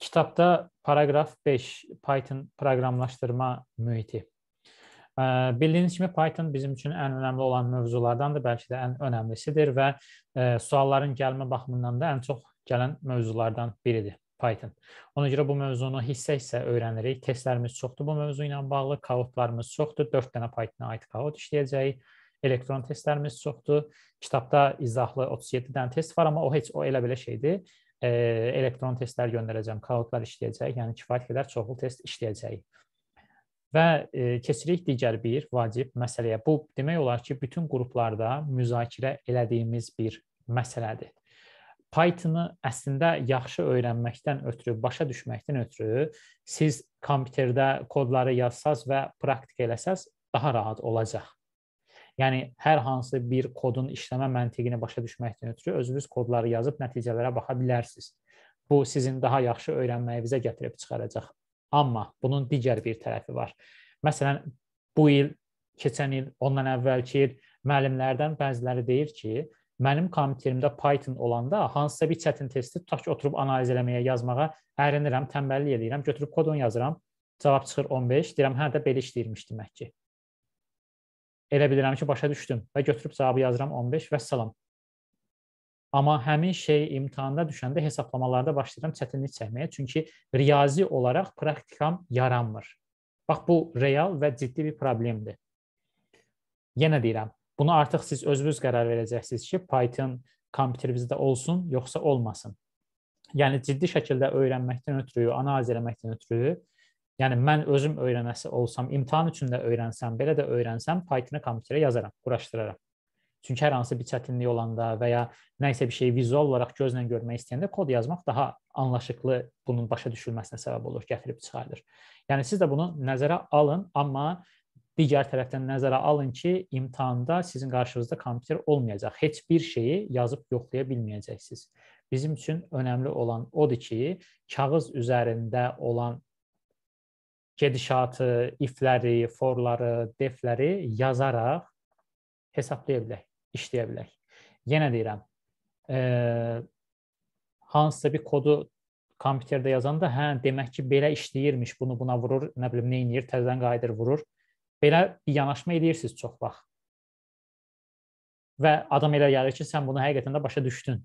Kitabda paragraf 5 Python proqramlaşdırma mühiti. Bildiyiniz kimi Python bizim üçün ən önəmli olan mövzulardandır, bəlkə də ən önəmlisidir və sualların gəlmə baxımından da ən çox gələn mövzulardan biridir Python. Ona görə bu mövzunu hissə-hissə öyrənirik. Testlərimiz çoxdur bu mövzu ilə bağlı, kautlarımız çoxdur. 4 dənə Python-a aid kaut işləyəcəyik. Elektron testlərimiz çoxdur. Kitabda izahlı 37 dənə test var, amma o heç o elə belə şeydir e, elektron testlər göndərəcəm, kaodlar işləyəcək, yəni kifayət qədər çoxlu test işləyəcək. Və e, keçirik digər bir vacib məsələyə. Bu demək olar ki, bütün qruplarda müzakirə elədiyimiz bir məsələdir. Python-ı əslində yaxşı öyrənməkdən ötürü, başa düşməkdən ötürü siz kompüterdə kodları yazsaz və praktika eləsəz daha rahat olacaq. Yəni hər hansı bir kodun işləmə məntiqini başa düşməkdən ötürü özünüz kodları yazıb nəticələrə baxa bilərsiniz. Bu sizin daha yaxşı öyrənməyinizə gətirib çıxaracaq. Amma bunun digər bir tərəfi var. Məsələn, bu il, keçən il, ondan əvvəlki il müəllimlərdən bəziləri deyir ki, mənim kompüterimdə Python olanda hansısa bir çətin testi tutaq ki, oturub analiz eləməyə, yazmağa ərinirəm, tənbəllik eləyirəm, götürüb kodun yazıram. Cavab çıxır 15, deyirəm, hə də belə işləyirmiş demək ki. Elə bilirəm ki, başa düşdüm və götürüb cavabı yazıram 15 və salam. Amma həmin şey imtahanda düşəndə hesablamalarda başlayıram çətinlik çəkməyə, çünki riyazi olaraq praktikam yaranmır. Bax bu real və ciddi bir problemdir. Yenə deyirəm, bunu artıq siz özünüz qərar verəcəksiniz ki, Python kompüterinizdə olsun, yoxsa olmasın. Yəni ciddi şəkildə öyrənməkdən ötürü, analiz etməkdən ötürü Yəni mən özüm öyrənəsi olsam, imtahan üçün də öyrənsəm, belə də öyrənsəm, Python-ı kompüterə yazaram, quraşdıraram. Çünki hər hansı bir çətinlik olanda və ya nə isə bir şeyi vizual olaraq gözlə görmək istəyəndə kod yazmaq daha anlaşıqlı bunun başa düşülməsinə səbəb olur, gətirib çıxardır. Yəni siz də bunu nəzərə alın, amma digər tərəfdən nəzərə alın ki, imtahanda sizin qarşınızda kompüter olmayacaq. Heç bir şeyi yazıb yoxlaya bilməyəcəksiniz. Bizim üçün önəmli olan odur ki, kağız üzərində olan gedişatı, ifləri, forları, defləri yazaraq hesablaya bilək, işləyə bilək. Yenə deyirəm, e, hansısa bir kodu kompüterdə yazanda, hə, demək ki, belə işləyirmiş, bunu buna vurur, nə bilim, nə edir, təzədən qayıdır, vurur. Belə yanaşma edirsiniz çox vaxt. Və adam elə gəlir ki, sən bunu həqiqətən də başa düşdün.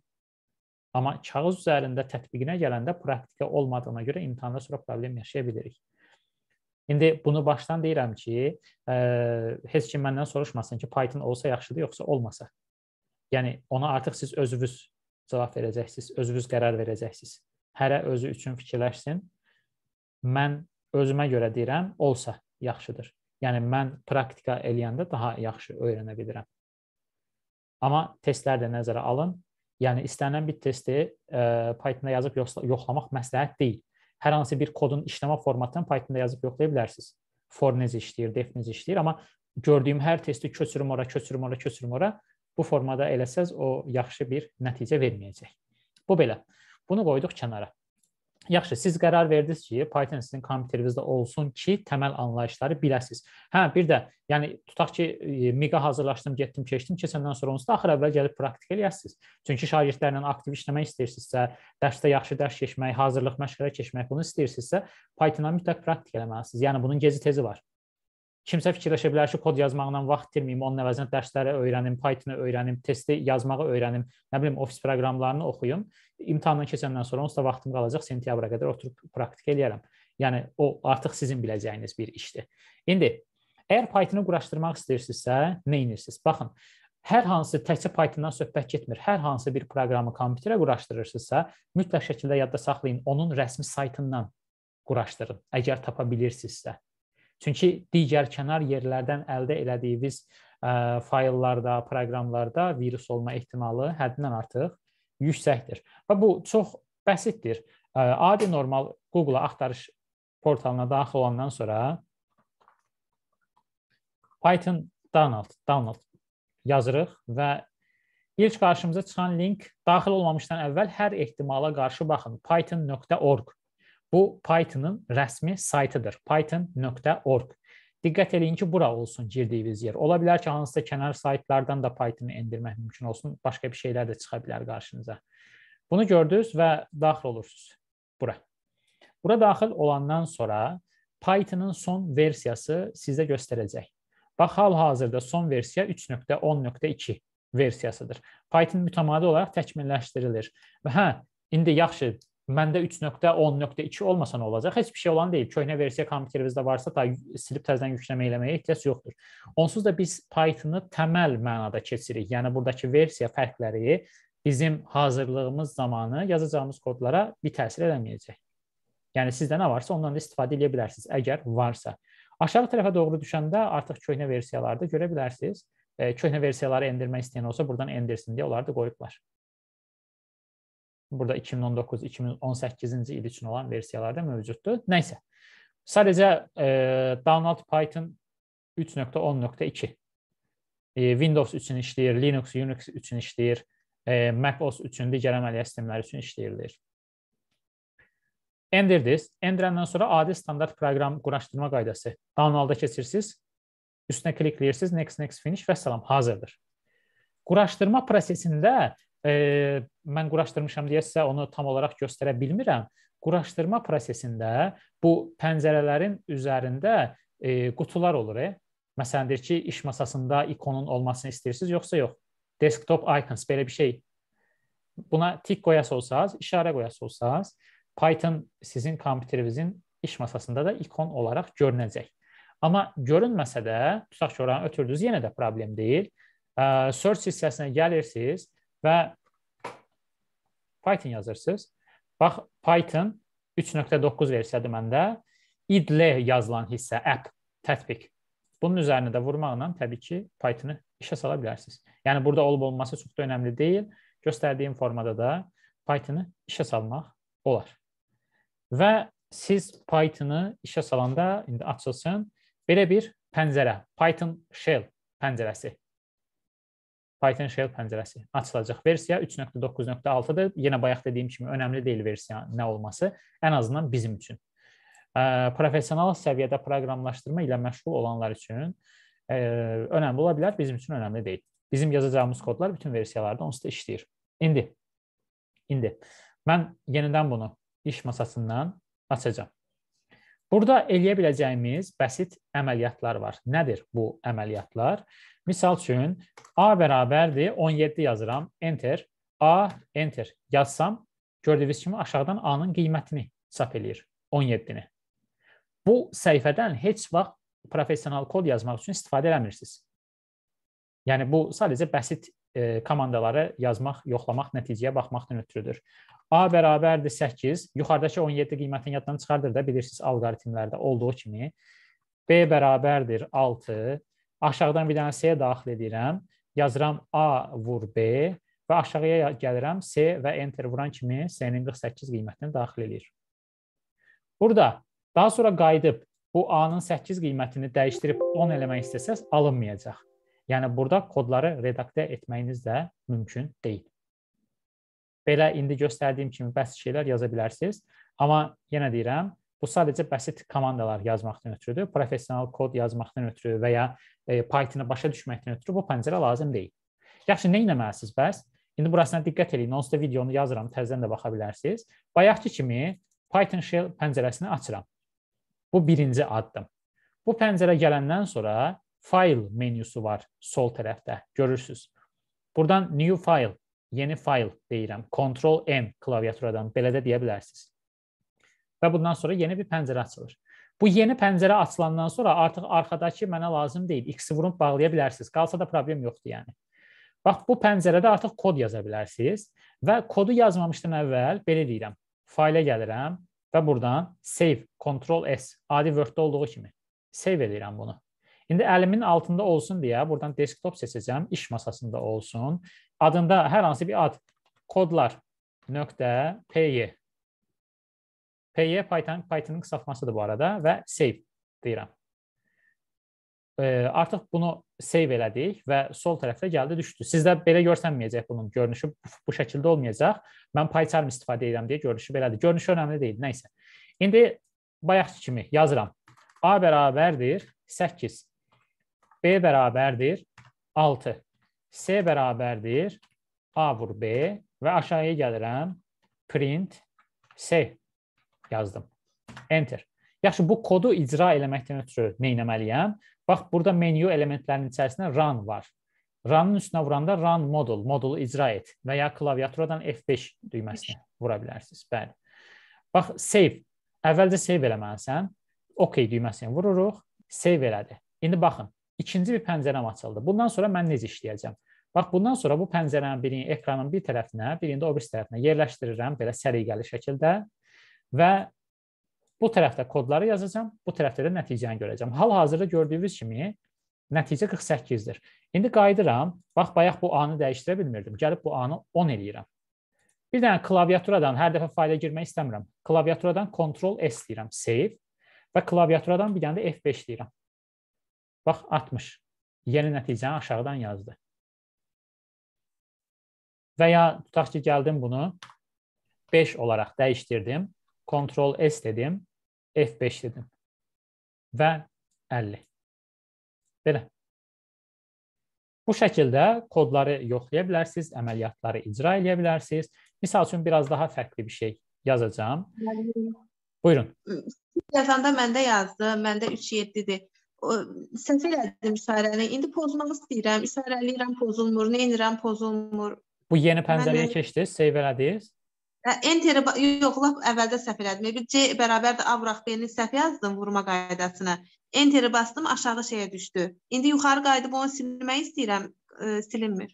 Amma kağız üzərində tətbiqinə gələndə praktika olmadığına görə imtahanda sonra problem yaşaya bilərik. İndi bunu başdan deyirəm ki, ə, e, heç kim məndən soruşmasın ki, Python olsa yaxşıdır yoxsa olmasa. Yəni ona artıq siz özünüz cavab verəcəksiniz, özünüz qərar verəcəksiniz. Hərə özü üçün fikirləşsin. Mən özümə görə deyirəm, olsa yaxşıdır. Yəni mən praktika eləyəndə daha yaxşı öyrənə bilirəm. Amma testlər də nəzərə alın. Yəni istənilən bir testi ə, e, Python-da yazıb yoxlamaq məsləhət deyil. Hər hansı bir kodun işləmə formatını Python-da yazıb yoxlaya bilərsiniz. For necə işləyir, def necə işləyir, amma gördüyüm hər testi köçürüm ora, köçürüm ora, köçürüm ora bu formada eləsəz o yaxşı bir nəticə verməyəcək. Bu belə. Bunu qoyduq kənara. Yaxşı, siz qərar verdiniz ki, Python sizin kompüterinizdə olsun ki, təməl anlayışları biləsiz. Hə, bir də, yəni tutaq ki, e, miqa hazırlaşdım, getdim, keçdim, keçəndən sonra onsuz da axır əvvəl gəlib praktik eləyəsiz. Çünki şagirdlərlə aktiv işləmək istəyirsinizsə, dərsdə yaxşı dərs keçmək, hazırlıq məşqlərə keçmək bunu istəyirsinizsə, Python-a mütləq praktik eləməlisiniz. Yəni bunun gezi tezi var kimsə fikirləşə bilər ki, kod yazmaqla vaxt itirməyim, onun əvəzinə dərsləri öyrənim, Python-ı öyrənim, testi yazmağı öyrənim, nə bilim ofis proqramlarını oxuyum. İmtahandan keçəndən sonra onsuz da vaxtım qalacaq sentyabra qədər oturub praktik eləyərəm. Yəni o artıq sizin biləcəyiniz bir işdir. İndi əgər Python-ı quraşdırmaq istəyirsinizsə, nə edirsiniz? Baxın, hər hansı təkcə Python-dan söhbət getmir. Hər hansı bir proqramı kompüterə quraşdırırsınızsa, mütləq şəkildə yadda saxlayın, onun rəsmi saytından quraşdırın, əgər tapa bilirsinizsə. Çünki digər kənar yerlərdən əldə elədiyiniz ə, fayllarda, proqramlarda virus olma ehtimalı həddindən artıq yüksəkdir. Və bu çox bəsitdir. Ə, adi normal Google axtarış portalına daxil olandan sonra Python download, download yazırıq və ilk qarşımıza çıxan link daxil olmamışdan əvvəl hər ehtimala qarşı baxın python.org Bu Python'ın rəsmi saytıdır. python.org. Diqqət eləyin ki, bura olsun girdiyiniz yer. Ola bilər ki, hansısa kənar saytlardan da Python-ı endirmək mümkün olsun. Başqa bir şeylər də çıxa bilər qarşınıza. Bunu gördünüz və daxil olursunuz bura. Bura daxil olandan sonra Python-ın son versiyası sizə göstərəcək. Bax, hal-hazırda son versiya 3.10.2 versiyasıdır. Python mütəmadi olaraq təkmilləşdirilir. Və hə, indi yaxşı, məndə 3.10.2 olmasa nə olacaq? Heç bir şey olan deyil. Köhnə versiya kompüterinizdə varsa, da silib təzədən yükləmə eləməyə ehtiyac yoxdur. Onsuz da biz Python-ı təməl mənada keçirik. Yəni burdakı versiya fərqləri bizim hazırlığımız zamanı yazacağımız kodlara bir təsir eləməyəcək. Yəni sizdə nə varsa ondan da istifadə edə bilərsiniz əgər varsa. Aşağı tərəfə doğru düşəndə artıq köhnə versiyalarda görə bilərsiniz. E, köhnə versiyaları endirmək istəyən olsa burdan endirsin deyə onları da qoyublar burada 2019-2018-ci il üçün olan versiyalarda mövcuddur. Nəysə, sadəcə e, download Python 3.10.2 e, Windows üçün işləyir, Linux, Unix üçün işləyir, e, Mac OS üçün, digər əməliyyat sistemləri üçün işləyilir. Ender this, endirəndən sonra adi standart proqram quraşdırma qaydası. Download-a keçirsiniz, üstünə klikləyirsiniz, next, next, finish və salam, hazırdır. Quraşdırma prosesində e, mən quraşdırmışam deyəsə onu tam olaraq göstərə bilmirəm. Quraşdırma prosesində bu pəncərələrin üzərində e, qutular olur. E? Məsələn deyir ki, iş masasında ikonun olmasını istəyirsiniz yoxsa yox? Desktop icons belə bir şey. Buna tik qoyası olsanız, işarə qoyası olsanız, Python sizin kompüterinizin iş masasında da ikon olaraq görünəcək. Amma görünməsə də, tutaq ki, oranı ötürdünüz, yenə də problem deyil. Search hissəsinə gəlirsiniz və Python yazırsınız. Bax Python 3.9 versiyadır məndə. idle yazılan hissə app tətbiq. Bunun üzərinə də vurmaqla təbii ki Python-ı işə sala bilərsiniz. Yəni burada olub olması çox da önəmli deyil. Göstərdiyim formada da Python-ı işə salmaq olar. Və siz Python-ı işə salanda indi açılsın belə bir pəncərə, Python shell pəncərəsi Python Shell pəncərəsi açılacaq. Versiya 3.9.6-dır. Yenə bayaq dediyim kimi önəmli deyil versiya nə olması, ən azından bizim üçün. Professional səviyyədə proqramlaşdırma ilə məşğul olanlar üçün önəmli ola bilər, bizim üçün önəmli deyil. Bizim yazacağımız kodlar bütün versiyalarda onsuz da işləyir. İndi indi mən yenidən bunu iş masasından açacağam. Burada eləyə biləcəyimiz bəsit əməliyyatlar var. Nədir bu əməliyyatlar? Misal üçün A bərabərdir 17 yazıram, enter, A, enter yazsam, gördüyünüz kimi aşağıdan A-nın qiymətini çap eləyir, 17-ni. Bu səhifədən heç vaxt professional kod yazmaq üçün istifadə eləmirsiniz. Yəni bu sadəcə bəsit e, komandaları yazmaq, yoxlamaq, nəticəyə baxmaqdan ötürüdür. A bərabərdir 8. Yuxarıdakı 17 qiymətini yaddan çıxardır da bilirsiniz alqoritmlərdə olduğu kimi. B bərabərdir 6. Aşağıdan bir dənə C-yə daxil edirəm. Yazıram A vur B və aşağıya gəlirəm C və enter vuran kimi C-nin 48 qiymətini daxil eləyir. Burada daha sonra qayıdıb bu A-nın 8 qiymətini dəyişdirib 10 eləmək istəsəz alınmayacaq. Yəni burada kodları redaktə etməyiniz də mümkün deyil. Belə indi göstərdiyim kimi bəzi şeylər yaza bilərsiniz. Amma yenə deyirəm, Bu sadəcə bəsit komandalar yazmaqdan ötürüdür, professional kod yazmaqdan ötürü və ya e, Python-ı başa düşməkdən ötürü bu pəncərə lazım deyil. Yaxşı, nə etməlisiniz bəs? İndi burasına diqqət eləyin. Onsuz da videonu yazıram, təzədən də baxa bilərsiniz. Bayaqki kimi Python shell pəncərəsini açıram. Bu birinci addım. Bu pəncərə gələndən sonra fayl menyusu var sol tərəfdə. Görürsüz. Burdan new file, yeni fayl deyirəm. Ctrl M klaviaturadan belə də deyə bilərsiniz və bundan sonra yeni bir pəncərə açılır. Bu yeni pəncərə açılandan sonra artıq arxadakı mənə lazım deyil. X-i vurub bağlaya bilərsiniz. Qalsa da problem yoxdur yəni. Bax bu pəncərədə artıq kod yaza bilərsiniz və kodu yazmamışdan əvvəl belə deyirəm. Faylə gəlirəm və burdan save control S adi Word-də olduğu kimi save edirəm bunu. İndi əlimin altında olsun deyə burdan desktop seçəcəm, iş masasında olsun. Adında hər hansı bir ad kodlar nöqtə py PY Python, Python'ın qısaltmasıdır bu arada və save deyirəm. E, artıq bunu save elədik və sol tərəfdə gəldi düşdü. Sizdə belə görsənməyəcək bunun görünüşü bu şəkildə olmayacaq. Mən PyCharm istifadə edirəm deyə görünüşü belədir. Görünüşü önəmli deyil, nə isə. İndi bayaqki kimi yazıram. A bərabərdir 8. B bərabərdir 6. C bərabərdir A vur B və aşağıya gəlirəm print C yazdım. Enter. Yaxşı, bu kodu icra eləməkdən ötürü nə etməliyəm? Bax, burada menu elementlərinin içərisində run var. Run'ın üstünə vuranda run modul, modulu icra et və ya klaviaturadan F5 düyməsinə vura bilərsiniz. Bəli. Bax, save. Əvvəlcə save eləməlisən. OK düyməsinə vururuq. Save elədi. İndi baxın, ikinci bir pəncərəm açıldı. Bundan sonra mən necə işləyəcəm? Bax, bundan sonra bu pəncərənin birini ekranın bir tərəfinə, birində o bir tərəfinə yerləşdirirəm belə səliqəli şəkildə Və bu tərəfdə kodları yazacağam, bu tərəfdə də nəticəni görəcəm. Hal-hazırda gördüyünüz kimi nəticə 48-dir. İndi qayıdıram. Bax, bayaq bu A-nı dəyişdirə bilmirdim. Gəlib bu A-nı 10 eləyirəm. Bir dənə klaviaturadan hər dəfə fayla girmək istəmirəm. Klaviaturadan Ctrl S deyirəm, save və klaviaturadan bir dənə də F5 deyirəm. Bax, 60. Yeni nəticəni aşağıdan yazdı. Və ya tutaq ki, gəldim bunu 5 olaraq dəyişdirdim Ctrl S dedim, F5 dedim və 50. Belə. Bu şəkildə kodları yoxlaya bilərsiniz, əməliyyatları icra edə bilərsiniz. Məsəl üçün biraz daha fərqli bir şey yazacağam. Buyurun. Yazanda məndə yazdı, məndə 3.7-dir səhv elədim işarəni. İndi pozmaq istəyirəm, işarələyirəm, pozulmur. Nə edirəm, pozulmur. Bu yeni pəncərəyə Mən... keçdiniz, save elədiniz? Enteri yox, lap əvvəldə səhv elədim. Bir C bərabərdir A vuraq B-ni səhv yazdım vurma qaydasına. Enteri bastım, aşağı şeyə düşdü. İndi yuxarı qayıdıb onu silmək istəyirəm, e, silinmir.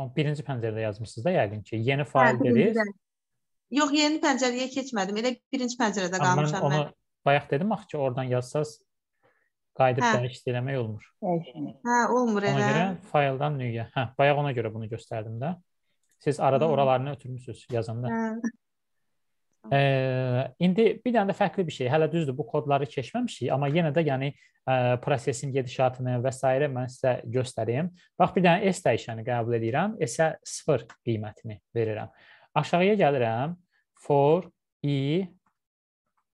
O birinci pəncərədə yazmısınız da yəqin ki, yeni hə, fail dediniz. Yox, yeni pəncərəyə keçmədim. Elə birinci pəncərədə qalmışam mən. Onu mən. bayaq dedim axı ki, oradan yazsaz qayıdıb hə. dəyişdirmək olmur. Hə, olmur elə. Ona görə fayldan nüyə. Hə, bayaq ona görə bunu göstərdim də. Siz arada hmm. oralarını ötürmüsünüz yazanda. Hə. E, indi bir dənə də fərqli bir şey. Hələ düzdür, bu kodları keçməmişik, amma yenə də yəni ə, e, prosesin gedişatını və s. mən sizə göstərim. Bax bir dənə S dəyişəni qəbul edirəm, S-ə 0 qiymətini verirəm. Aşağıya gəlirəm for i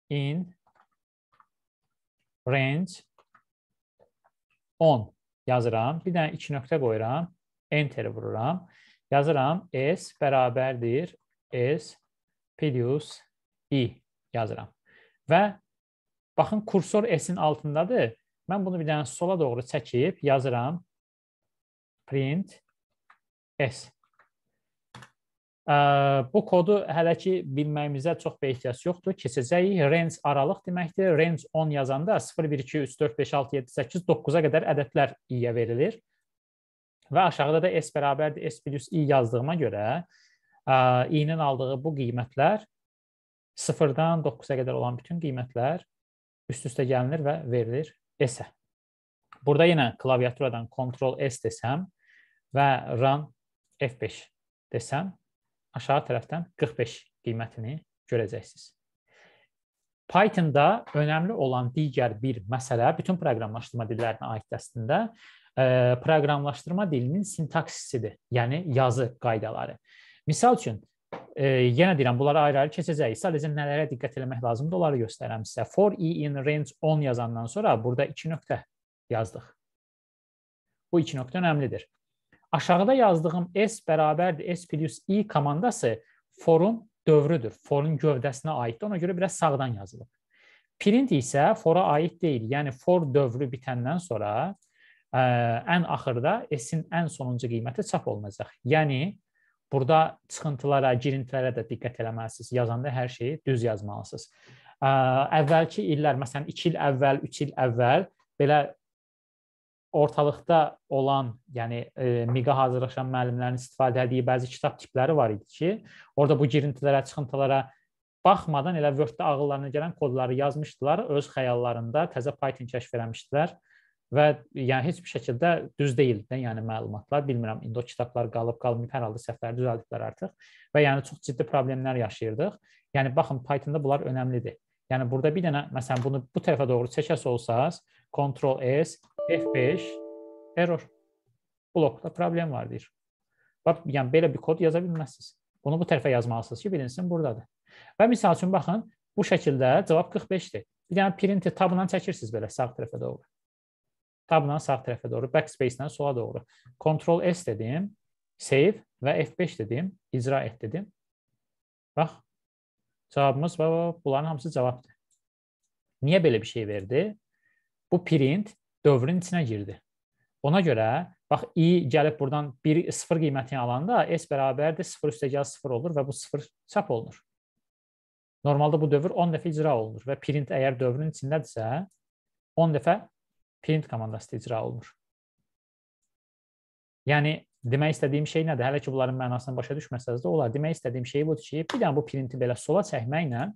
in range 10 yazıram. Bir dənə 2 nöqtə qoyuram, enter vururam. Yazıram S bərabərdir S plus i yazıram. Və baxın kursor S-in altındadır. Mən bunu bir dənə sola doğru çəkib yazıram print S. Bu kodu hələ ki bilməyimizə çox bir ehtiyac yoxdur. Keçəcəyik. Range aralıq deməkdir. Range 10 yazanda 0, 1, 2, 3, 4, 5, 6, 7, 8, 9-a qədər ədədlər i-yə verilir. Və aşağıda da S bərabərdir S plus i yazdığıma görə i-nin aldığı bu qiymətlər 0-dan 9-a qədər olan bütün qiymətlər üst-üstə gəlinir və verilir S-ə. Burada yenə klaviaturadan Ctrl S desəm və Run F5 desəm, aşağı tərəfdən 45 qiymətini görəcəksiniz. Pythonda önəmli olan digər bir məsələ bütün proqramlaşdırma dillərinə aid dəstində e, proqramlaşdırma dilinin sintaksisidir, yəni yazı qaydaları. Misal üçün, e, yenə deyirəm, bunları ayrı-ayrı keçəcəyik. Sadəcə nələrə diqqət etmək lazımdır, onları göstərəm sizə. For e in range 10 yazandan sonra burada 2 nöqtə yazdıq. Bu 2 nöqtə önəmlidir. Aşağıda yazdığım S bərabərdir S plus i komandası forun dövrüdür. Forun gövdəsinə aiddir. Ona görə biraz sağdan yazılıb. Print isə fora aid deyil. Yəni for dövrü bitəndən sonra ən axırda S-in ən sonuncu qiyməti çap olunacaq. Yəni burada çıxıntılara, girintilərə də diqqət eləməlisiniz. Yazanda hər şeyi düz yazmalısınız. Əvvəlki illər, məsələn 2 il əvvəl, 3 il əvvəl belə ortalıqda olan, yəni e, MİQ-a hazırlaşan müəllimlərin istifadə etdiyi bəzi kitab tipləri var idi ki, orada bu girintilərə, çıxıntılara baxmadan elə Word-də ağıllarına gələn kodları yazmışdılar, öz xəyallarında təzə Python kəşf etmişdilər və yəni heç bir şəkildə düz deyil də, yəni məlumatlar bilmirəm indi o kitablar qalıb qalmayıb hər halda səhvləri düzəldiblər artıq və yəni çox ciddi problemlər yaşayırdıq. Yəni baxın Pythonda bunlar önəmlidir. Yəni burada bir dənə məsələn bunu bu tərəfə doğru çəkəs olsaz, Ctrl S, F5 error. Blokda problem var deyir. Bax, yəni belə bir kod yaza bilməzsiniz. Bunu bu tərəfə yazmalısınız ki, bilinsin burdadır. Və misal üçün baxın, bu şəkildə cavab 45-dir. Bir dənə print tabla çəkirsiniz belə sağ tərəfə doğru. Tabla sağ tərəfə doğru, backspace-dən sola doğru. Ctrl S dedim, save və F5 dedim, icra et dedim. Bax, cavabımız və bunların hamısı cavabdır. Niyə belə bir şey verdi? Bu print dövrün içinə girdi. Ona görə, bax, i gəlib buradan 1-0 qiymətini alanda S bərabərdir, 0 üstəgəl 0 olur və bu 0 çap olunur. Normalda bu dövr 10 dəfə icra olunur və print əgər dövrün içindədirsə, 10 dəfə print komandası icra olunur. Yəni demək istədiyim şey nədir? Hələ ki bunların mənasını başa düşməsəniz də olar. Demək istədiyim şey budur ki, bir dənə bu printi belə sola çəkməklə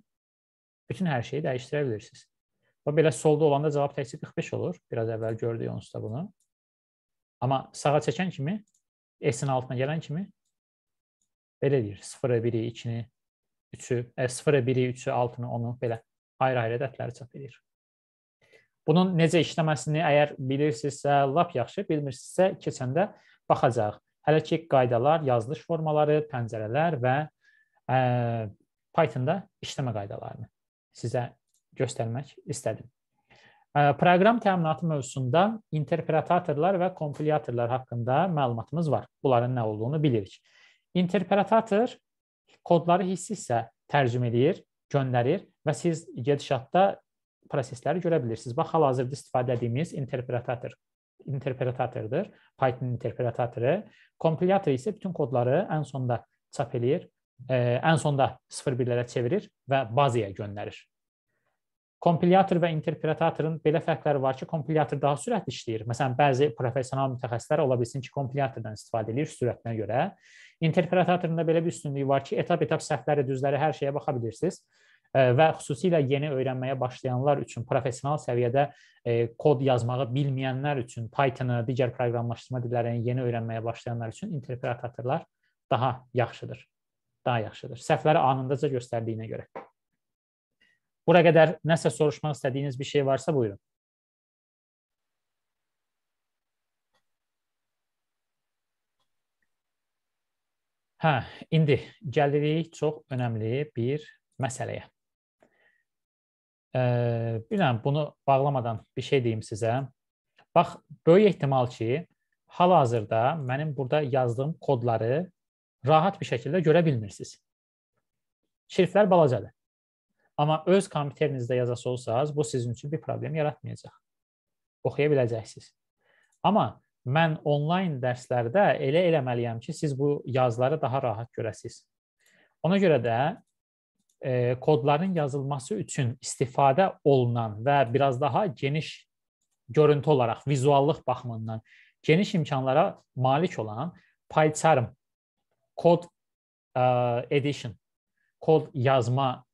bütün hər şeyi dəyişdirə bilirsiniz. Və belə solda olanda cavab təkcə 45 olur. Biraz əvvəl gördük onsuz da bunu. Amma sağa çəkən kimi S-in altına gələn kimi belə deyir. 0-ı, 1-i, 2-ni, 3-ü, 0-ı, 1-i, 3-ü, 6-nı, 10-u belə ayrı-ayrı ədədləri çap edir. Bunun necə işləməsini əgər bilirsinizsə, lap yaxşı, bilmirsinizsə, keçəndə baxacaq. Hələ ki qaydalar, yazılış formaları, pəncərələr və ə, Python-da işləmə qaydalarını sizə göstərmək istədim. Proqram təminatı mövzusunda interpretatorlar və kompilyatorlar haqqında məlumatımız var. Bunların nə olduğunu bilirik. Interpretator kodları hissi isə tərcümə edir, göndərir və siz gedişatda prosesləri görə bilirsiniz. Bax, hal-hazırda istifadə etdiyimiz interpretator interpretatordur. Python interpretatoru. Komplyator isə bütün kodları ən sonda çap eləyir, e, ən sonda 0-1-lərə çevirir və bazaya göndərir. Komplyator və interpretatorun belə fərqləri var ki, komplyator daha sürətli işləyir. Məsələn, bəzi professional mütəxəssislər ola bilsin ki, komplyatordan istifadə edir sürətinə görə. Interpretatorunda belə bir üstünlüyü var ki, etap-etap səhvləri, düzləri hər şeyə baxa bilirsiniz və xüsusilə yeni öyrənməyə başlayanlar üçün professional səviyyədə e, kod yazmağı bilməyənlər üçün Python-ı, digər proqramlaşdırma dillərini yeni öyrənməyə başlayanlar üçün interpretatorlar daha yaxşıdır. Daha yaxşıdır. Səhvləri anındaca göstərdiyinə görə. Bura qədər nəsə soruşmaq istədiyiniz bir şey varsa buyurun. Hə, indi gəlirik çox önəmli bir məsələyə. Bilmirəm, bunu bağlamadan bir şey deyim sizə. Bax, böyük ehtimal ki, hal-hazırda mənim burada yazdığım kodları rahat bir şəkildə görə bilmirsiniz. Şriftlər balacadır. Amma öz kompüterinizdə yazası olsanız, bu sizin üçün bir problem yaratmayacaq. Oxuya biləcəksiniz. Amma mən onlayn dərslərdə elə eləməliyəm ki, siz bu yazıları daha rahat görəsiniz. Ona görə də e, kodların yazılması üçün istifadə olunan və biraz daha geniş görüntü olaraq, vizuallıq baxımından geniş imkanlara malik olan PyCharm kod e, edition, kod yazma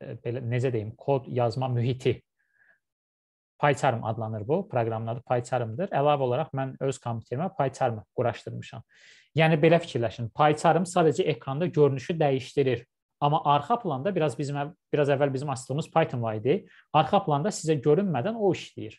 e, belə necə deyim, kod yazma mühiti PyCharm adlanır bu. Proqramın adı PyCharm'dır. Əlavə olaraq mən öz kompüterimə PyCharm quraşdırmışam. Yəni belə fikirləşin. PyCharm sadəcə ekranda görünüşü dəyişdirir. Amma arxa planda biraz bizim biraz əvvəl bizim açdığımız Python var idi. Arxa planda sizə görünmədən o işləyir.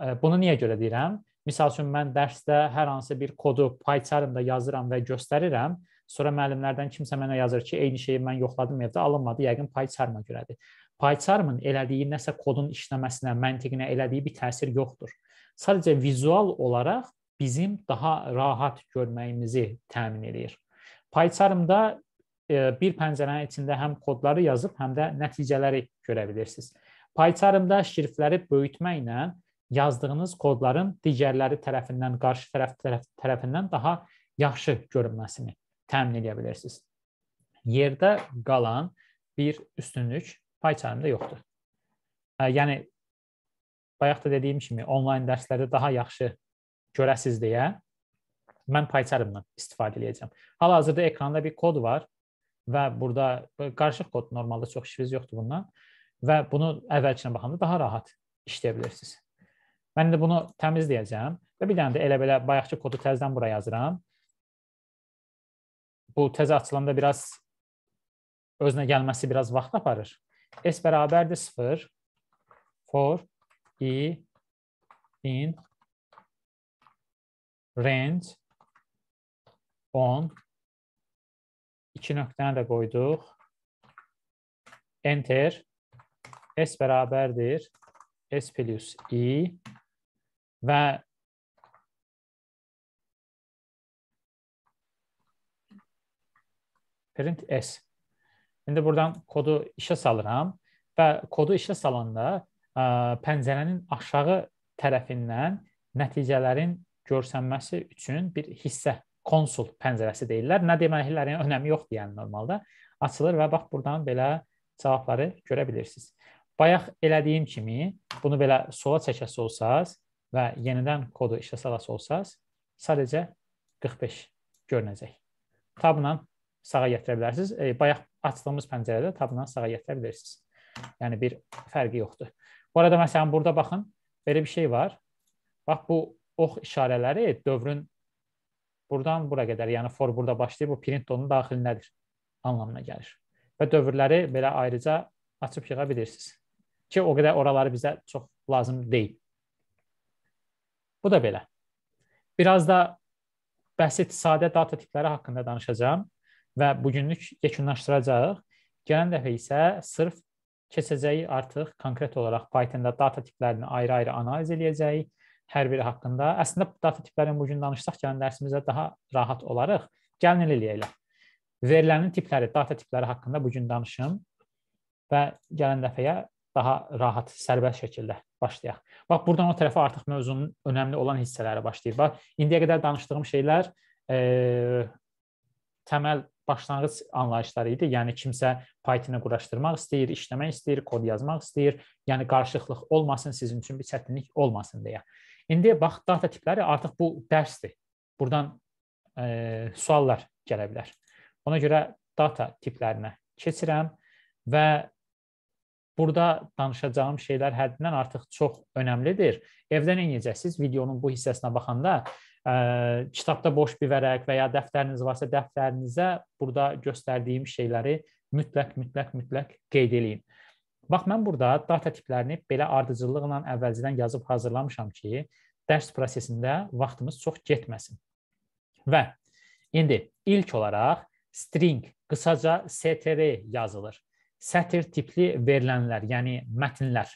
E, bunu niyə görə deyirəm? Məsəl üçün mən dərsdə hər hansı bir kodu PyCharm-da yazıram və göstərirəm. Sonra müəllimlərdən kimsə mənə yazır ki, eyni şeyi mən yoxladım evdə alınmadı, yəqin PyCharm-a görədir. PyCharm-ın elədiyi nəsə kodun işləməsinə, məntiqinə elədiyi bir təsir yoxdur. Sadəcə vizual olaraq bizim daha rahat görməyimizi təmin eləyir. PyCharmda e, bir pəncərənin içində həm kodları yazıb, həm də nəticələri görə bilirsiniz. PyCharmda şriftləri böyütməklə yazdığınız kodların digərləri tərəfindən, qarşı tərəf, tərəf tərəfindən daha yaxşı görünməsini təmin edə bilirsiniz. Yerdə qalan bir üstünlük PyCharmda yoxdur. E, yəni bayaq da dediyim kimi onlayn dərslərdə daha yaxşı görəsiz deyə mən PyCharm-dan istifadə edəcəm. Hal-hazırda ekranda bir kod var və burada qarışıq kod normalda çox işimiz yoxdur bundan və bunu əvvəlkinə baxanda daha rahat işləyə bilirsiniz. Mən indi bunu təmizləyəcəm və bir dənə də elə-belə bayaqçı kodu təzədən bura yazıram. Bu təzə açılanda biraz özünə gəlməsi biraz vaxt aparır. S bərabərdir 0 for i in range 10. İki nöqtəni də qoyduq. Enter. S bərabərdir. S plus i və print S. İndi buradan kodu işə salıram və kodu işə salanda ə, e, pəncərənin aşağı tərəfindən nəticələrin görsənməsi üçün bir hissə konsul pəncərəsi deyirlər. Nə deməklərin yəni, önəmi yoxdur yəni normalda. Açılır və bax buradan belə cavabları görə bilirsiniz. Bayaq elədiyim kimi bunu belə sola çəkəsi olsaz və yenidən kodu işə salası olsaz, sadəcə 45 görünəcək. Tabla sağa gətirə bilərsiniz. E, bayaq açdığımız pəncərədə tabla sağa gətirə bilirsiniz. Yəni bir fərqi yoxdur. Bu arada məsələn burada baxın, belə bir şey var. Bax bu ox işarələri dövrün Buradan bura qədər, yəni for burada başlayıb bu print onun daxilindədir anlamına gəlir. Və dövrləri belə ayrıca açıb yığa bilirsiniz. Ki o qədər oraları bizə çox lazım deyil. Bu da belə. Biraz da bəsit sadə data tipləri haqqında danışacağam və bu günlük yekunlaşdıracağıq. Gələn dəfə isə sırf keçəcəyi artıq konkret olaraq Python-da data tiplərini ayrı-ayrı analiz eləyəcəyik hər biri haqqında. Əslində data tiplərini bu gün danışsaq, gələn dərsimizdə daha rahat olarıq. Gəlin elə eləyək. Verilənin tipləri, data tipləri haqqında bu gün danışım və gələn dəfəyə daha rahat, sərbəst şəkildə başlayaq. Bax, buradan o tərəfə artıq mövzunun önəmli olan hissələri başlayır. Bax, indiyə qədər danışdığım şeylər e, təməl başlanğıc anlayışları idi. Yəni kimsə Python-ı quraşdırmaq istəyir, işləmək istəyir, kod yazmaq istəyir. Yəni qarışıqlıq olmasın, sizin üçün bir çətinlik olmasın deyə. İndi bax data tipləri artıq bu dərsdir. Burdan e, suallar gələ bilər. Ona görə data tiplərinə keçirəm və burada danışacağım şeylər həddindən artıq çox önəmlidir. Evdə nə edəcəksiniz? Videonun bu hissəsinə baxanda ə, e, kitabda boş bir vərəq və ya dəftəriniz varsa, dəftərinizə burada göstərdiyim şeyləri mütləq, mütləq, mütləq qeyd eləyin. Bax mən burada data tiplərini belə ardıcıllıqla əvvəlcədən yazıb hazırlamışam ki, dərs prosesində vaxtımız çox getməsin. Və indi ilk olaraq string, qısaca str yazılır. Sətir tipli verilənlər, yəni mətnlər.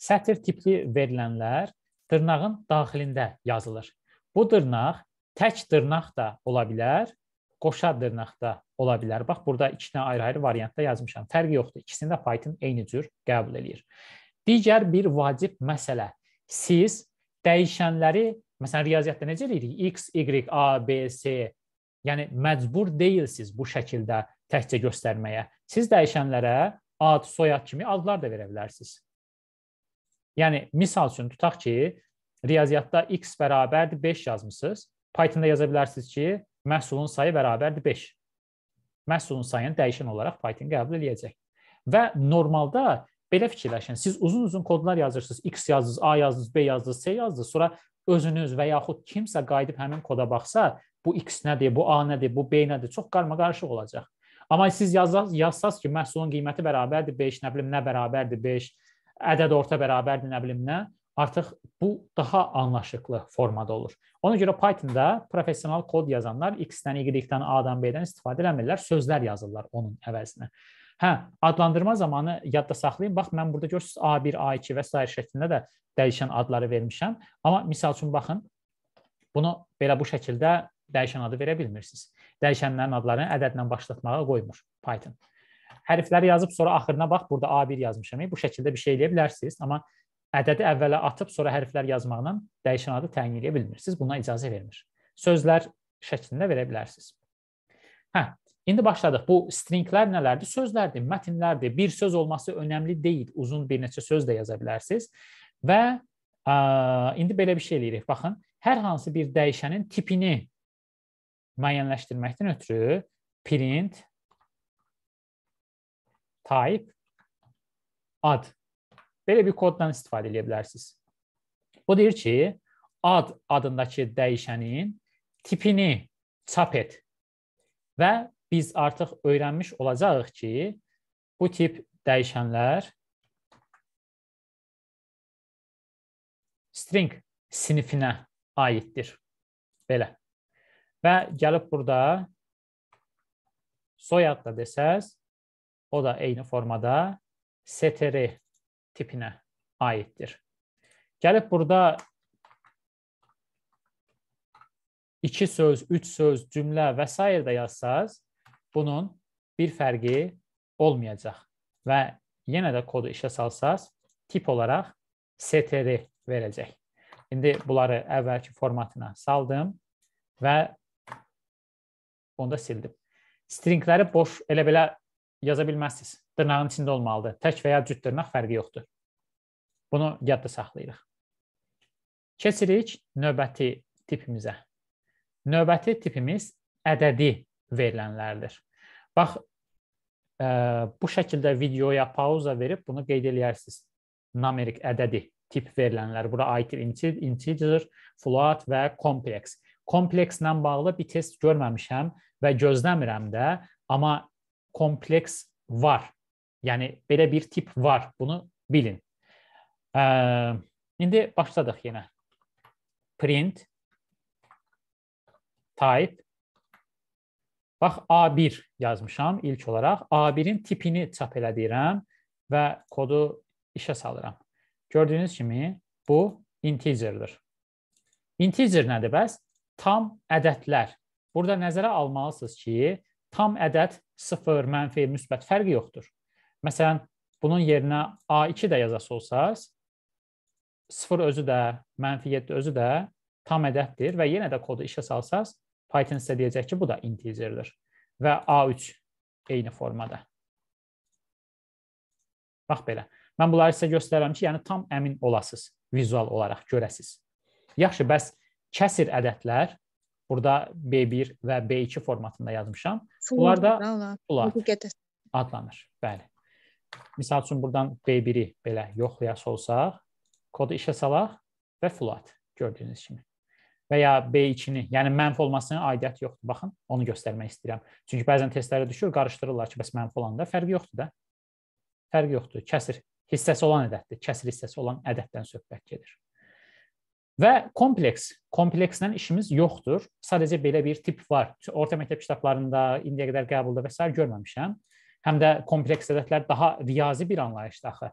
Sətir tipli verilənlər dırnağın daxilində yazılır. Bu dırnaq tək dırnaq da ola bilər, qoşa dırnaqda ola bilər. Bax, burada iki dənə ayrı-ayrı variantda yazmışam. Fərqi yoxdur. İkisini də Python eyni cür qəbul eləyir. Digər bir vacib məsələ. Siz dəyişənləri, məsələn, riyaziyyatda necə eləyirik? X, Y, A, B, C. Yəni məcbur deyilsiz bu şəkildə təkcə göstərməyə. Siz dəyişənlərə ad, soyad kimi adlar da verə bilərsiniz. Yəni misal üçün tutaq ki, riyaziyyatda x bərabərdir 5 yazmısınız. Pythonda yaza bilərsiniz ki, məhsulun sayı bərabərdir 5. Məhsulun sayını dəyişən olaraq Python qəbul eləyəcək. Və normalda belə fikirləşin. Siz uzun-uzun kodlar yazırsınız. X yazdınız, A yazdınız, B yazdınız, C yazdınız. Sonra özünüz və yaxud kimsə qayıdıb həmin koda baxsa, bu X nədir, bu A nədir, bu B nədir, çox qarma-qarışıq olacaq. Amma siz yazsaz, yazsaz ki, məhsulun qiyməti bərabərdir 5, nə bilim nə bərabərdir 5, ədəd orta bərabərdir nə bilim nə, artıq bu daha anlaşıqlı formada olur. Ona görə Python-da professional kod yazanlar X-dən, Y-dən, A-dan, B-dən istifadə eləmirlər, sözlər yazırlar onun əvəzinə. Hə, adlandırma zamanı yadda saxlayın. Bax mən burada görürsüz A1, A2 və s. şəklində də dəyişən adları vermişəm. Amma misal üçün baxın, bunu belə bu şəkildə dəyişən adı verə bilmirsiniz. Dəyişənlərin adlarını ədədlə başlatmağa qoymur Python hərfləri yazıb sonra axırına bax burada A1 yazmışam. Bu şəkildə bir şey eləyə bilərsiniz, amma ədədi əvvələ atıb sonra hərflər yazmaqla dəyişən adı təyin edə bilmirsiniz. Buna icazə vermir. Sözlər şəklində verə bilərsiniz. Hə, indi başladıq. Bu stringlər nələrdir? Sözlərdir, mətnlərdir. Bir söz olması önəmli deyil. Uzun bir neçə söz də yaza bilərsiniz. Və ə, indi belə bir şey eləyirik. Baxın, hər hansı bir dəyişənin tipini müəyyənləşdirməkdən ötürü print type ad Belə bir koddan istifadə edə bilərsiniz. O deyir ki, ad adındakı dəyişənin tipini çap et. Və biz artıq öyrənmiş olacağıq ki, bu tip dəyişənlər string sinifinə aiddir. Belə. Və gəlib burada soyad da desəz, o da eyni formada seteri tipinə aiddir. Gəlib burada iki söz, üç söz, cümlə və s. də yazsaz, bunun bir fərqi olmayacaq. Və yenə də kodu işə salsaz, tip olaraq STR verəcək. İndi bunları əvvəlki formatına saldım və onu da sildim. Stringləri boş elə belə yaza bilməzsiniz. Dırnağın içində olmalıdır. Tək və ya cüt dırnaq fərqi yoxdur. Bunu yadda saxlayırıq. Keçirik növbəti tipimizə. Növbəti tipimiz ədədi verilənlərdir. Bax, e, bu şəkildə videoya pauza verib bunu qeyd eləyərsiniz. Numerik ədədi tip verilənlər. Bura aiddir integer, float və kompleks. Komplekslə bağlı bir test görməmişəm və gözləmirəm də, amma kompleks var. Yəni belə bir tip var. Bunu bilin. E, indi başladıq yenə. Print type Bax A1 yazmışam ilk olaraq. A1-in tipini çap elədirəm və kodu işə salıram. Gördüyünüz kimi bu integerdir. Integer nədir bəs? Tam ədədlər. Burada nəzərə almalısınız ki, tam ədəd 0, mənfi, müsbət fərqi yoxdur. Məsələn, bunun yerinə A2 də yazası olsaz, 0 özü də, mənfi 7 özü də tam ədəddir və yenə də kodu işə salsaz, Python sizə deyəcək ki, bu da integerdir və A3 eyni formada. Bax belə. Mən bunları sizə göstərirəm ki, yəni tam əmin olasınız, vizual olaraq görəsiz. Yaxşı, bəs kəsir ədədlər burada B1 və B2 formatında yazmışam. Bunlar da bunlar adlanır. Bəli. Misal üçün buradan B1-i belə yoxlayas olsaq, kodu işə salaq və float gördüyünüz kimi. Və ya B2-ni, yəni mənfi olmasına aidiyyət yoxdur. Baxın, onu göstərmək istəyirəm. Çünki bəzən testlərə düşür, qarışdırırlar ki, bəs mənfi olanda fərqi yoxdur da. Fərqi yoxdur. Kəsir hissəsi olan ədəddir. Kəsir hissəsi olan ədəddən söhbət gedir. Və kompleks, kompleksdən işimiz yoxdur. Sadəcə belə bir tip var. Orta məktəb kitablarında indiyə qədər qəbulda və sair görməmişəm. Həm də kompleks ədədlər daha riyazi bir anlayışdır axı.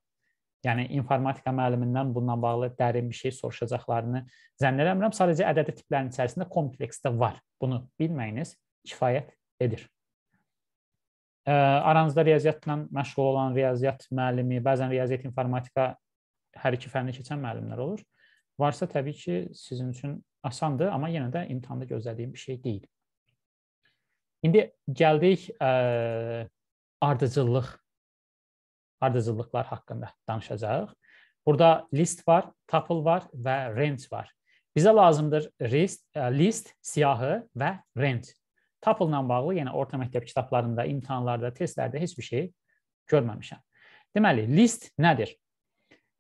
Yəni informatika müəllimindən bununla bağlı dərin bir şey soruşacaqlarını zənn eləmirəm. Sadəcə ədədi tiplərin içərisində kompleks də var. Bunu bilməyiniz kifayət edir aranızda riyaziyyatla məşğul olan riyaziyyat müəllimi, bəzən riyaziyyat informatika hər iki fənni keçən müəllimlər olur varsa təbii ki, sizin üçün asandır, amma yenə də imtahanda gözlədiyim bir şey deyil. İndi gəldik ə, e, ardıcıllıq ardıcıllıqlar haqqında danışacağıq. Burada list var, tuple var və range var. Bizə lazımdır list, e, list siyahı və range. Tuple ilə bağlı yenə orta məktəb kitablarında, imtahanlarda, testlərdə heç bir şey görməmişəm. Deməli, list nədir?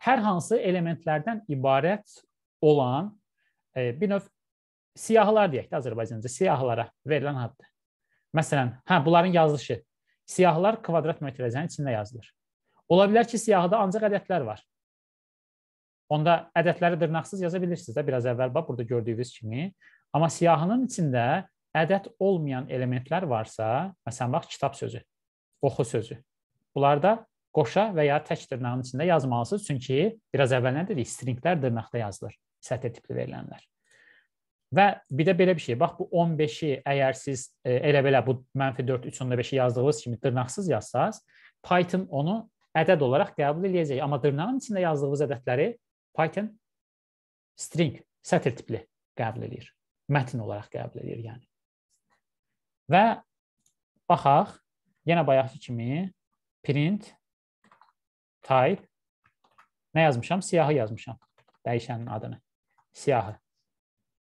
hər hansı elementlərdən ibarət olan e, bir növ siyahılar deyək də Azərbaycanca siyahılara verilən addır. Məsələn, hə bunların yazılışı siyahılar kvadrat mötərizənin içində yazılır. Ola bilər ki, siyahıda ancaq ədədlər var. Onda ədədləri dırnaqsız yaza bilirsiniz də biraz əvvəl bax burada gördüyünüz kimi. Amma siyahının içində ədəd olmayan elementlər varsa, məsələn bax kitab sözü, oxu sözü. Bunlarda qoşa və ya tək dırnağın içində yazmalısınız. Çünki biraz əvvəl nə dedik, stringlər dırnaqda yazılır, sətir tipli verilənlər. Və bir də belə bir şey, bax bu 15-i əgər siz e, elə-belə bu -4 3.5-i yazdığınız kimi dırnaqsız yazsaz, Python onu ədəd olaraq qəbul eləyəcək. Amma dırnağın içində yazdığınız ədədləri Python string, sətir tipli qəbul eləyir. Mətn olaraq qəbul eləyir, yəni. Və baxaq, yenə bayaqki kimi print type nə yazmışam? Siyahı yazmışam. Dəyişənin adını. Siyahı.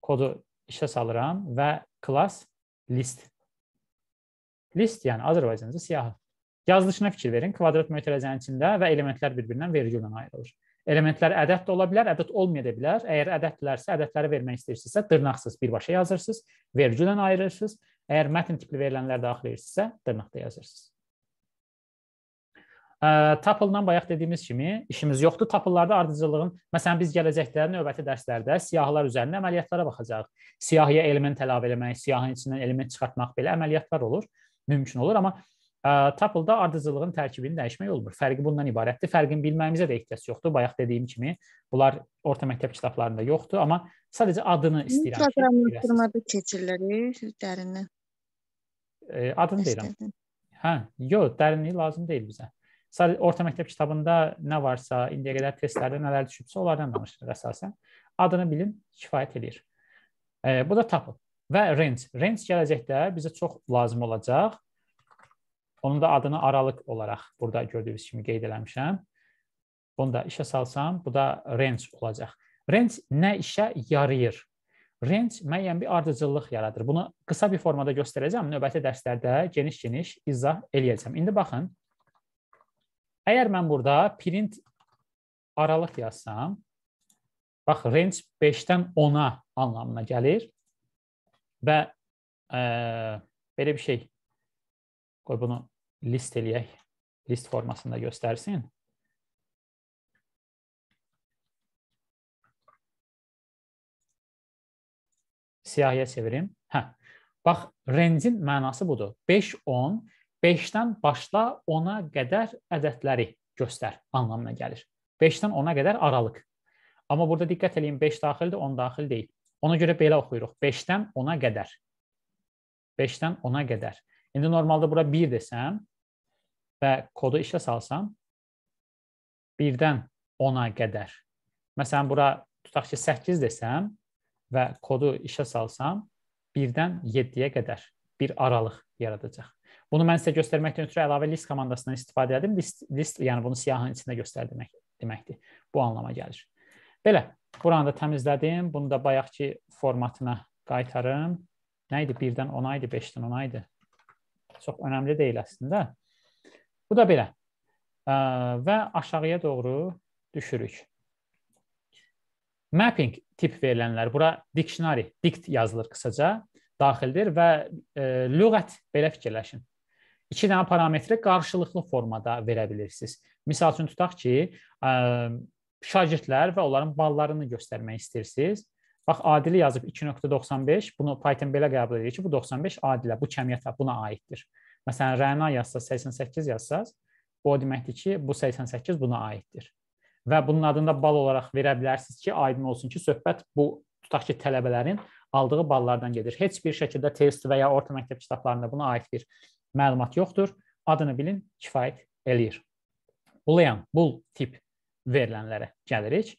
Kodu işə salıram və class list. List, yəni Azərbaycanca siyahı. Yazılışına fikir verin. Kvadrat mötərizənin içində və elementlər bir-birindən vergüllə ayrılır. Elementlər ədəd də ola bilər, ədəd olmaya da bilər. Əgər ədəddirlərsə, ədədləri vermək istəyirsinizsə, dırnaqsız birbaşa yazırsınız, vergüllə ayırırsınız. Əgər mətn tipli verilənlər daxil edirsinizsə, dırnaqda yazırsınız. Tuple-dan bayaq dediyimiz kimi işimiz yoxdur. Tuple-larda ardıcıllığın, məsələn biz gələcəkdə növbəti dərslərdə siyahılar üzərində əməliyyatlara baxacağıq. Siyahıya element əlavə eləmək, siyahının içindən element çıxartmaq belə əməliyyatlar olur, mümkün olur, amma tuple-da ardıcıllığın tərkibini dəyişmək olmur. Fərqi bundan ibarətdir. Fərqin bilməyimizə də ehtiyac yoxdur. Bayaq dediyim kimi, bunlar orta məktəb kitablarında yoxdur, amma sadəcə adını istəyirəm. Proqramlaşdırmada keçirlər dərindən. Adını Əstədim. deyirəm. Hə, yox, dərinliyi lazım deyil bizə. Sadəcə orta məktəb kitabında nə varsa, indiyə qədər testlərdə nələr düşübsə, onlardan danışılır əsasən. Adını bilin, kifayət eləyir. E, bu da tuple və range. Range gələcəkdə bizə çox lazım olacaq. Onun da adını aralıq olaraq burada gördüyünüz kimi qeyd eləmişəm. Bunu da işə salsam, bu da range olacaq. Range nə işə yarayır? Range müəyyən bir ardıcıllıq yaradır. Bunu qısa bir formada göstərəcəm. Növbəti dərslərdə geniş-geniş izah eləyəcəm. İndi baxın, Əgər mən burada print aralıq yazsam, bax range 5-dən 10-a anlamına gəlir və ə, e, belə bir şey qoy bunu list eləyək. List formasında göstərsin. Siyahıya çevirim. Hə. Bax, range-in mənası budur. 5 10 5-dən başla 10-a qədər ədədləri göstər anlamına gəlir. 5-dən 10-a qədər aralıq. Amma burada diqqət eləyin 5 daxildir, 10 daxil deyil. Ona görə belə oxuyuruq. 5-dən 10-a qədər. 5-dən 10-a qədər. İndi normalda bura 1 desəm və kodu işə salsam 1-dən 10-a qədər. Məsələn bura tutaq ki 8 desəm və kodu işə salsam 1-dən 7-yə qədər bir aralıq yaradacaq. Bunu mən sizə göstərməkdən ötürü əlavə list komandasından istifadə etdim. List, list yəni bunu siyahının içində göstər demək deməkdir. Bu anlama gəlir. Belə, buranı da təmizlədim. Bunu da bayaqki formatına qaytarım. Nə idi? 1-dən 10 idi, 5-dən 10 idi. Çox önəmli deyil əslində. Bu da belə. Və aşağıya doğru düşürük. Mapping tip verilənlər. Bura dictionary, dict yazılır qısaca daxildir və e, lüğət belə fikirləşin. 2 dənə parametri qarşılıqlı formada verə bilirsiniz. Məsəl üçün tutaq ki, e, şagirdlər və onların ballarını göstərmək istəyirsiniz. Bax adili yazıb 2.95, bunu Python belə qəbul edir ki, bu 95 adilə, bu cəmiyyətə buna aiddir. Məsələn, Rəna yazsa 88 yazsaz, bu o deməkdir ki, bu 88 buna aiddir. Və bunun adını da bal olaraq verə bilərsiniz ki, aydın olsun ki, söhbət bu tutaq ki, tələbələrin aldığı ballardan gedir. Heç bir şəkildə test və ya orta məktəb kitablarında buna aid bir məlumat yoxdur. Adını bilin, kifayət eləyir. Bulayan, bul tip verilənlərə gəlirik.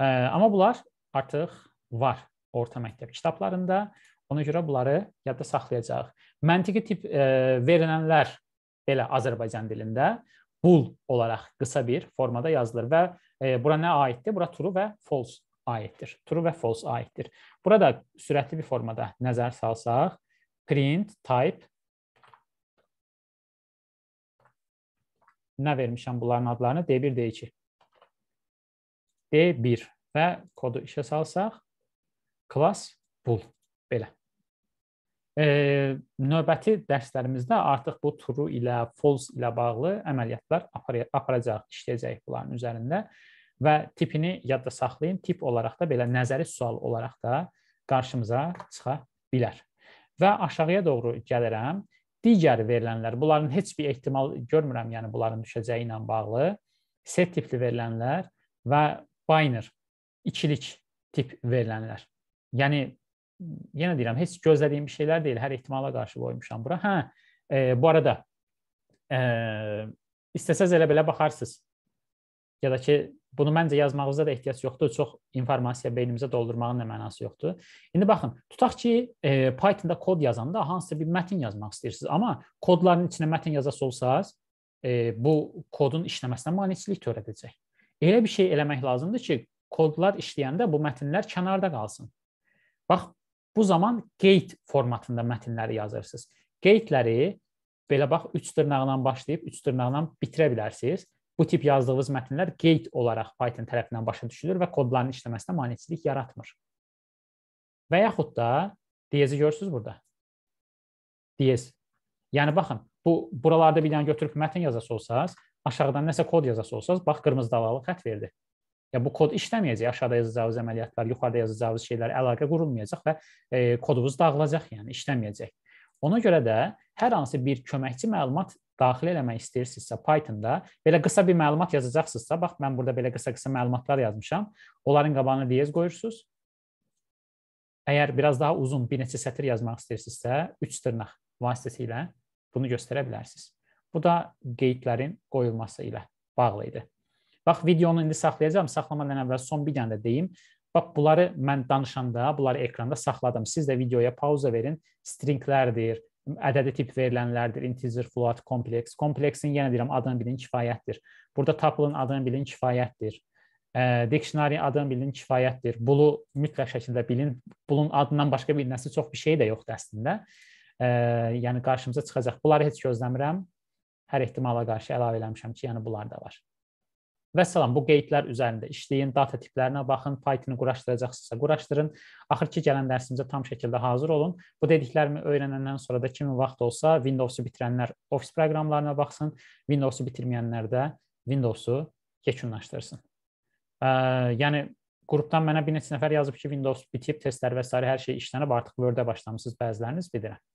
E, amma bunlar artıq var orta məktəb kitablarında. Ona görə bunları yadda saxlayacağıq. Məntiqi tip e, verilənlər belə Azərbaycan dilində bul olaraq qısa bir formada yazılır və e, bura nə aiddir? Bura true və false aiddir. True və false aiddir. Burada sürətli bir formada nəzər salsaq, print, type nə vermişəm bunların adlarını? D1, D2. D1 və kodu işə salsaq, class bool belə. E, növbəti dərslərimizdə artıq bu true ilə false ilə bağlı əməliyyatlar aparacaq, işləyəcəyik bunların üzərində və tipini yadda saxlayın. Tip olaraq da belə nəzəri sual olaraq da qarşımıza çıxa bilər. Və aşağıya doğru gəlirəm. Digər verilənlər, bunların heç bir ehtimal görmürəm, yəni bunların düşəcəyi ilə bağlı. Set tipli verilənlər və binary ikilik tip verilənlər. Yəni yenə deyirəm, heç gözlədiyim bir şeylər deyil. Hər ehtimala qarşı qoymuşam bura. Hə, e, bu arada e, istəsəz elə belə baxarsınız. Ya da ki Bunu məncə yazmağınıza da ehtiyac yoxdur. Çox informasiya beynimizə doldurmağın da mənası yoxdur. İndi baxın, tutaq ki, e, Python-da kod yazanda hansısa bir mətn yazmaq istəyirsiniz, amma kodların içinə mətn yazası olsanız, e, bu kodun işləməsinə maneçilik törədəcək. Elə bir şey eləmək lazımdır ki, kodlar işləyəndə bu mətnlər kənarda qalsın. Bax, bu zaman gate formatında mətnləri yazırsınız. Gate-ləri belə bax 3 dırnaqla başlayıb 3 dırnaqla bitirə bilərsiniz bu tip yazdığınız mətnlər qeyd olaraq Python tərəfindən başa düşülür və kodların işləməsinə maneçilik yaratmır. Və yaxud da DS-i görürsüz burada. DS. Yəni baxın, bu buralarda bir dənə götürüb mətn yazası olsanız, aşağıdan nəsə kod yazası olsanız, bax qırmızı dalalı xətt verdi. Ya bu kod işləməyəcək. Aşağıda yazacağınız əməliyyatlar, yuxarıda yazacağınız şeylər əlaqə qurulmayacaq və e, kodunuz dağılacaq, yəni işləməyəcək. Ona görə də hər hansı bir köməkçi məlumat daxil eləmək istəyirsinizsə Python-da belə qısa bir məlumat yazacaqsınızsa, bax mən burada belə qısa-qısa məlumatlar yazmışam. Onların qabağına diyez qoyursunuz. Əgər biraz daha uzun bir neçə sətir yazmaq istəyirsinizsə, 3 dırnaq vasitəsilə bunu göstərə bilərsiniz. Bu da qeydlərin qoyulması ilə bağlı idi. Bax videonu indi saxlayacağam. Saxlamadan əvvəl son bir dənə də deyim. Bax bunları mən danışanda, bunları ekranda saxladım. Siz də videoya pauza verin. Stringlərdir, ədədi tip verilənlərdir. Integer, float, kompleks. Kompleksin yenə deyirəm adını bilin kifayətdir. Burada tuple-ın adını bilin kifayətdir. E, dictionary adını bilin kifayətdir. Bulu mütləq şəkildə bilin. Bunun adından başqa bilinəsi çox bir şey də yoxdur əslində. E, yəni qarşımıza çıxacaq. Bunları heç gözləmirəm. Hər ehtimala qarşı əlavə eləmişəm ki, yəni bunlar da var. Və salam, bu qeydlər üzərində işləyin, data tiplərinə baxın, Python-ı quraşdıracaqsınızsa quraşdırın. Axır ki, gələn dərsimizə tam şəkildə hazır olun. Bu dediklərimi öyrənəndən sonra da kimi vaxt olsa Windows-u bitirənlər Office proqramlarına baxsın, Windows-u bitirməyənlər də Windows-u yekunlaşdırsın. E, yəni qrupdan mənə bir neçə nəfər yazıb ki, Windows bitib, testlər və s. hər şey işlənib, artıq Word-ə başlamısınız bəziləriniz bilirəm.